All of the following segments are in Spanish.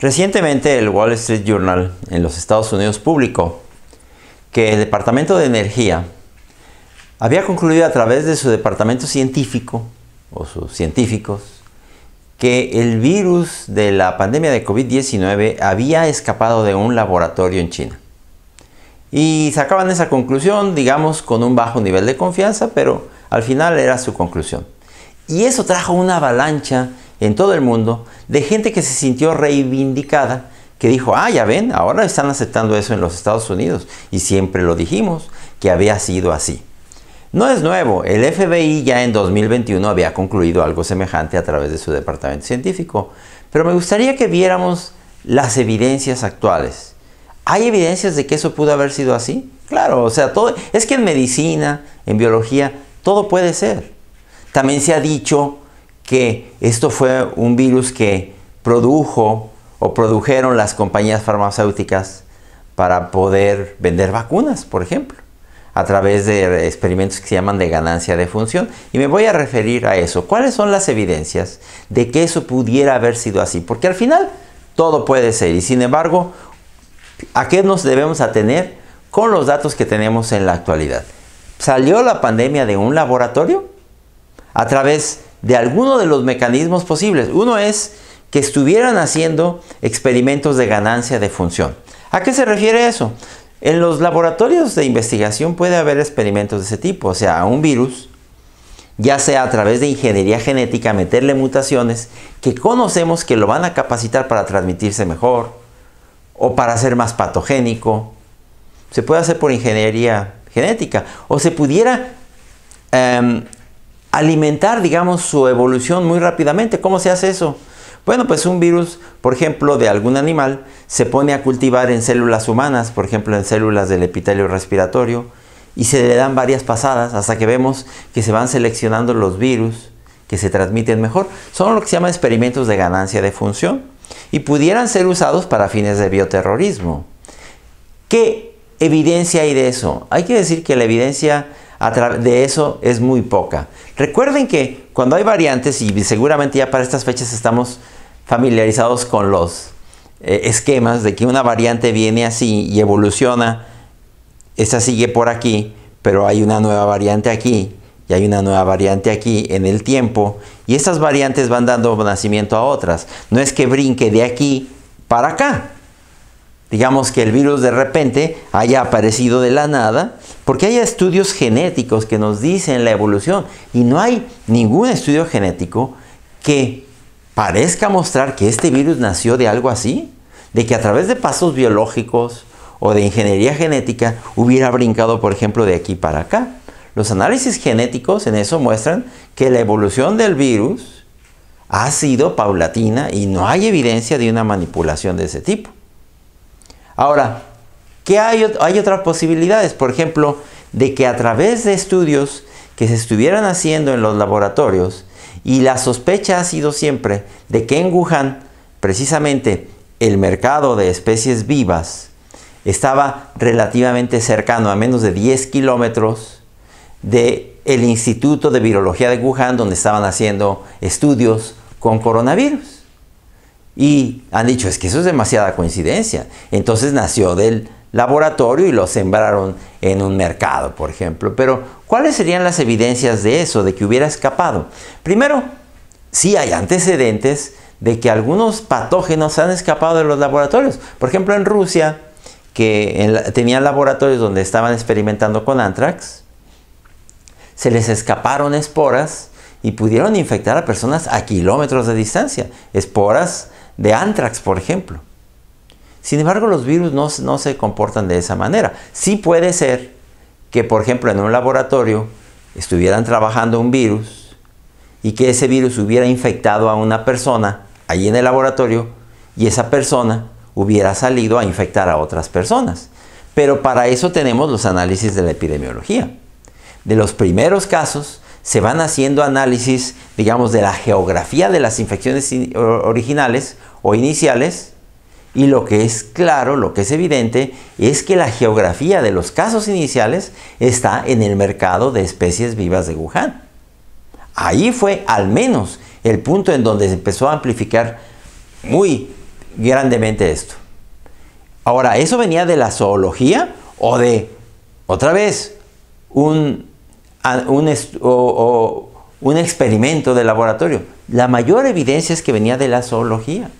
Recientemente el Wall Street Journal en los Estados Unidos publicó que el Departamento de Energía había concluido a través de su departamento científico o sus científicos que el virus de la pandemia de COVID-19 había escapado de un laboratorio en China. Y sacaban esa conclusión, digamos, con un bajo nivel de confianza, pero al final era su conclusión. Y eso trajo una avalancha en todo el mundo de gente que se sintió reivindicada, que dijo, ah, ya ven, ahora están aceptando eso en los Estados Unidos. Y siempre lo dijimos, que había sido así. No es nuevo, el FBI ya en 2021 había concluido algo semejante a través de su departamento científico, pero me gustaría que viéramos las evidencias actuales. ¿Hay evidencias de que eso pudo haber sido así? Claro, o sea, todo es que en medicina, en biología, todo puede ser. También se ha dicho que esto fue un virus que produjo o produjeron las compañías farmacéuticas para poder vender vacunas, por ejemplo, a través de experimentos que se llaman de ganancia de función. Y me voy a referir a eso. ¿Cuáles son las evidencias de que eso pudiera haber sido así? Porque al final todo puede ser. Y sin embargo, ¿a qué nos debemos atener con los datos que tenemos en la actualidad? ¿Salió la pandemia de un laboratorio? A través de alguno de los mecanismos posibles. Uno es que estuvieran haciendo experimentos de ganancia de función. ¿A qué se refiere eso? En los laboratorios de investigación puede haber experimentos de ese tipo, o sea, a un virus, ya sea a través de ingeniería genética, meterle mutaciones que conocemos que lo van a capacitar para transmitirse mejor o para ser más patogénico. Se puede hacer por ingeniería genética o se pudiera em, alimentar, digamos, su evolución muy rápidamente. ¿Cómo se hace eso? Bueno, pues un virus, por ejemplo, de algún animal, se pone a cultivar en células humanas, por ejemplo, en células del epitelio respiratorio, y se le dan varias pasadas hasta que vemos que se van seleccionando los virus que se transmiten mejor. Son lo que se llama experimentos de ganancia de función y pudieran ser usados para fines de bioterrorismo. ¿Qué evidencia hay de eso? Hay que decir que la evidencia a de eso es muy poca. Recuerden que cuando hay variantes, y seguramente ya para estas fechas estamos familiarizados con los eh, esquemas de que una variante viene así y evoluciona, esta sigue por aquí, pero hay una nueva variante aquí y hay una nueva variante aquí en el tiempo, y estas variantes van dando nacimiento a otras. No es que brinque de aquí para acá. Digamos que el virus de repente haya aparecido de la nada porque hay estudios genéticos que nos dicen la evolución y no hay ningún estudio genético que parezca mostrar que este virus nació de algo así, de que a través de pasos biológicos o de ingeniería genética hubiera brincado, por ejemplo, de aquí para acá. Los análisis genéticos en eso muestran que la evolución del virus ha sido paulatina y no hay evidencia de una manipulación de ese tipo. Ahora, que hay, hay otras posibilidades, por ejemplo, de que a través de estudios que se estuvieran haciendo en los laboratorios, y la sospecha ha sido siempre de que en Wuhan, precisamente el mercado de especies vivas, estaba relativamente cercano, a menos de 10 kilómetros del el Instituto de Virología de Wuhan, donde estaban haciendo estudios con coronavirus. Y han dicho, es que eso es demasiada coincidencia. Entonces nació del laboratorio y lo sembraron en un mercado, por ejemplo. Pero, ¿cuáles serían las evidencias de eso, de que hubiera escapado? Primero, sí hay antecedentes de que algunos patógenos han escapado de los laboratorios. Por ejemplo, en Rusia, que tenían laboratorios donde estaban experimentando con anthrax, se les escaparon esporas y pudieron infectar a personas a kilómetros de distancia. Esporas de anthrax, por ejemplo. Sin embargo, los virus no, se comportan de esa manera. Sí puede ser que, por ejemplo, en un laboratorio estuvieran trabajando un virus y que ese virus hubiera infectado a una persona allí en el laboratorio y esa persona hubiera salido a infectar a otras personas. Pero para eso tenemos los análisis de la epidemiología. De los primeros casos se van haciendo análisis, digamos, de la geografía de las infecciones originales o iniciales y lo que es claro, lo que es evidente, es que la geografía de los casos iniciales está en el mercado de especies vivas de Wuhan. Ahí fue al menos el punto en donde se empezó a amplificar muy grandemente esto. Ahora, ¿eso venía de la zoología o de, otra vez, un, un experimento de laboratorio? La mayor evidencia es que venía de la zoología.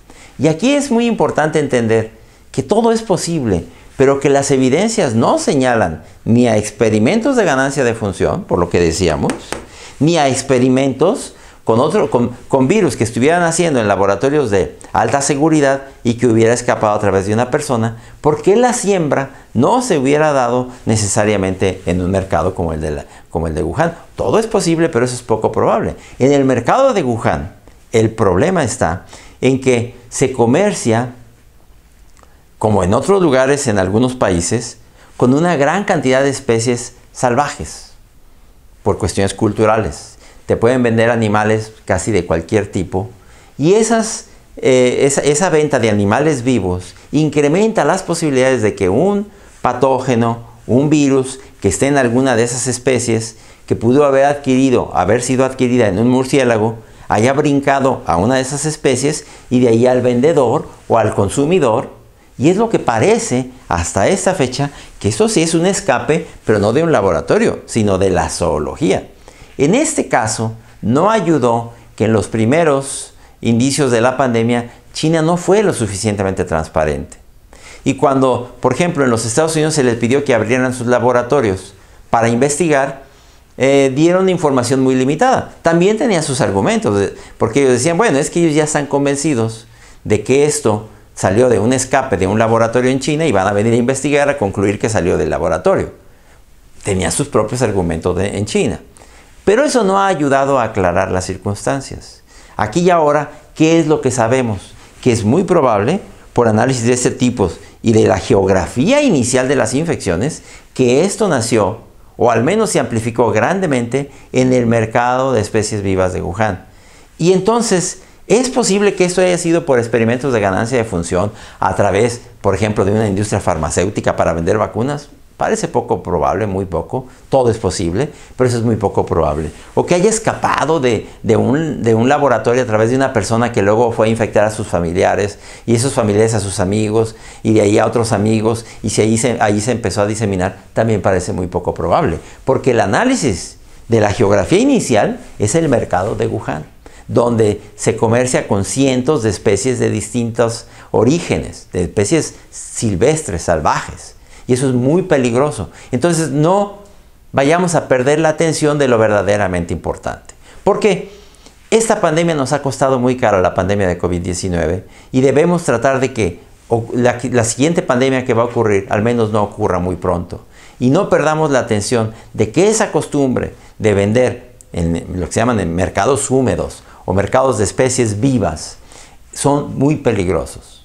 Y aquí es muy importante entender que todo es posible, pero que las evidencias no señalan ni a experimentos de ganancia de función, por lo que decíamos, ni a experimentos con, virus que estuvieran haciendo en laboratorios de alta seguridad y que hubiera escapado a través de una persona, porque la siembra no se hubiera dado necesariamente en un mercado como el de, como el de Wuhan? Todo es posible, pero eso es poco probable. En el mercado de Wuhan, el problema está en que se comercia, como en otros lugares, en algunos países, con una gran cantidad de especies salvajes, por cuestiones culturales. Te pueden vender animales casi de cualquier tipo y eh, esa, venta de animales vivos incrementa las posibilidades de que un patógeno, un virus que esté en alguna de esas especies que pudo haber adquirido, haber sido adquirida en un murciélago, haya brincado a una de esas especies y de ahí al vendedor o al consumidor. Y es lo que parece hasta esta fecha que eso sí es un escape, pero no de un laboratorio, sino de la zoología. En este caso, no ayudó que en los primeros indicios de la pandemia China no fue lo suficientemente transparente. Y cuando, por ejemplo, en los Estados Unidos se les pidió que abrieran sus laboratorios para investigar, eh, dieron información muy limitada. También tenían sus argumentos, porque ellos decían, bueno, es que ellos ya están convencidos de que esto salió de un escape de un laboratorio en China y van a venir a investigar a concluir que salió del laboratorio. Tenían sus propios argumentos en China. Pero eso no ha ayudado a aclarar las circunstancias. Aquí y ahora, ¿qué es lo que sabemos? Que es muy probable, por análisis de este tipo y de la geografía inicial de las infecciones, que esto nació o al menos se amplificó grandemente en el mercado de especies vivas de Wuhan. Y entonces, es posible que esto haya sido por experimentos de ganancia de función a través, por ejemplo, de una industria farmacéutica para vender vacunas. Parece poco probable, muy poco, todo es posible, pero eso es muy poco probable. O que haya escapado de, un, laboratorio a través de una persona que luego fue a infectar a sus familiares y esos familiares a sus amigos y de ahí a otros amigos y si ahí se, ahí se empezó a diseminar, también parece muy poco probable, porque el análisis de la geografía inicial es el mercado de Wuhan donde se comercia con cientos de especies de distintos orígenes, de especies silvestres, salvajes. Y eso es muy peligroso. Entonces no vayamos a perder la atención de lo verdaderamente importante. Porque esta pandemia nos ha costado muy caro, la pandemia de COVID-19, y debemos tratar de que la, siguiente pandemia que va a ocurrir al menos no ocurra muy pronto. Y no perdamos la atención de que esa costumbre de vender en lo que se llaman mercados húmedos o mercados de especies vivas son muy peligrosos.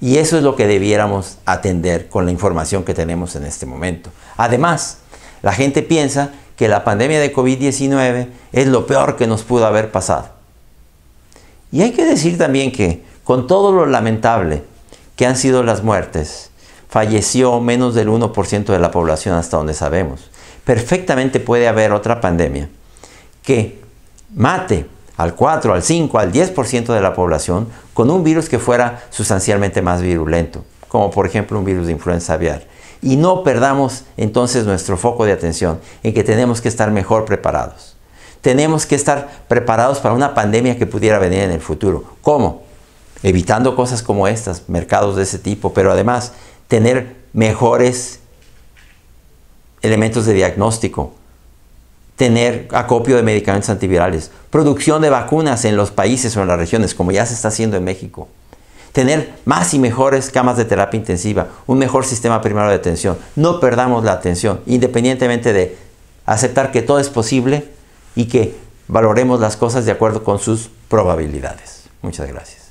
Y eso es lo que debiéramos atender con la información que tenemos en este momento. Además, la gente piensa que la pandemia de COVID-19 es lo peor que nos pudo haber pasado. Y hay que decir también que, con todo lo lamentable que han sido las muertes, falleció menos del 1% de la población hasta donde sabemos. Perfectamente puede haber otra pandemia que mate al 4, al 5, al 10% de la población con un virus que fuera sustancialmente más virulento, como por ejemplo un virus de influenza aviar. Y no perdamos entonces nuestro foco de atención en que tenemos que estar mejor preparados. Tenemos que estar preparados para una pandemia que pudiera venir en el futuro. ¿Cómo? Evitando cosas como estas, mercados de ese tipo, pero además tener mejores elementos de diagnóstico, tener acopio de medicamentos antivirales, producción de vacunas en los países o en las regiones, como ya se está haciendo en México, tener más y mejores camas de terapia intensiva, un mejor sistema primario de atención. No perdamos la atención, independientemente de aceptar que todo es posible y que valoremos las cosas de acuerdo con sus probabilidades. Muchas gracias.